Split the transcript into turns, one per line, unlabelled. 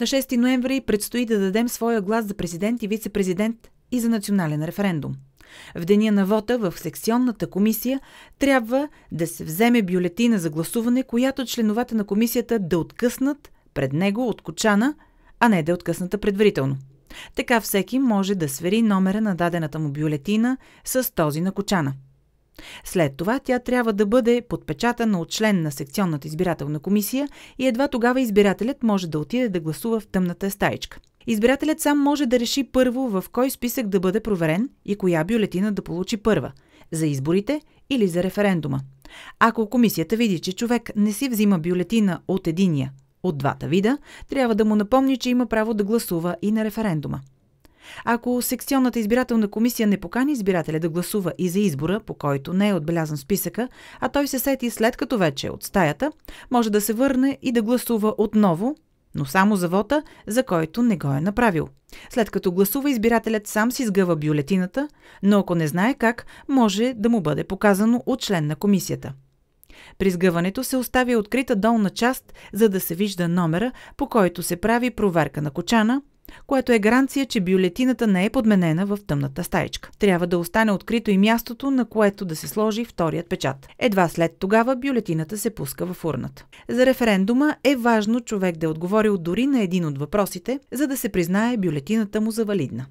На 6 ноември предстои да дадем своя глас за президент и вице-президент и за национален референдум. В деня на вота в секционната комисия трябва да се вземе бюлетина за гласуване, която членовете на комисията да откъснат пред него от кочана, а не да е откъсната предварително. Така всеки може да свери номера на дадената му бюлетина с този на кочана – след това тя трябва да бъде подпечатана от член на секционната избирателна комисия и едва тогава избирателят може да отиде да гласува в тъмната стаичка. Избирателят сам може да реши първо в кой списък да бъде проверен и коя бюлетина да получи първа – за изборите или за референдума. Ако комисията види, че човек не си взима бюлетина от единия, от двата вида, трябва да му напомни, че има право да гласува и на референдума. Ако секционната избирателна комисия не покани избирателя да гласува и за избора, по който не е отбелязан списъка, а той се сети след като вече е от стаята, може да се върне и да гласува отново, но само за вота, за който не го е направил. След като гласува, избирателят сам си сгъва бюлетината, но ако не знае как, може да му бъде показано от член на комисията. При сгъването се оставя открита долна част, за да се вижда номера, по който се прави проверка на кочана – което е гаранция, че бюлетината не е подменена в тъмната стаечка. Трябва да остане открито и мястото, на което да се сложи вторият печат. Едва след тогава бюлетината се пуска в урната. За референдума е важно човек да е отговорил дори на един от въпросите, за да се признае бюлетината му за валидна.